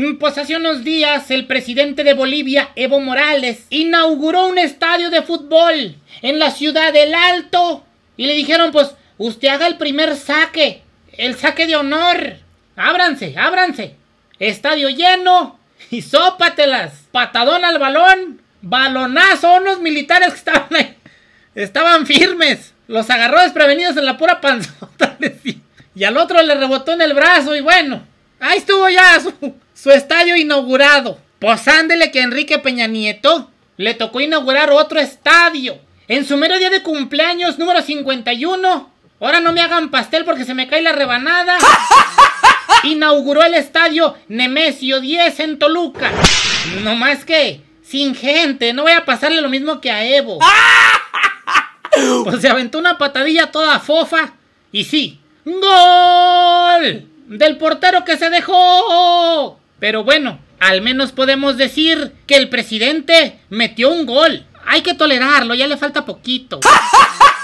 Mm, pues hace unos días el presidente de Bolivia, Evo Morales, inauguró un estadio de fútbol en la ciudad del Alto. Y le dijeron, pues, usted haga el primer saque, el saque de honor. Ábranse, ábranse. Estadio lleno. Y sópatelas. Patadón al balón. Balonazo. Unos militares que estaban ahí. Estaban firmes. Los agarró desprevenidos en la pura panza Y al otro le rebotó en el brazo. Y bueno, ahí estuvo ya su, su estadio inaugurado. Pues ándele que Enrique Peña Nieto le tocó inaugurar otro estadio. En su mero día de cumpleaños número 51. Ahora no me hagan pastel porque se me cae la rebanada. Inauguró el estadio Nemesio 10 en Toluca. No más que sin gente. No voy a pasarle lo mismo que a Evo. O pues se aventó una patadilla toda fofa. Y sí. ¡Gol! Del portero que se dejó. Pero bueno, al menos podemos decir que el presidente metió un gol. Hay que tolerarlo, ya le falta poquito.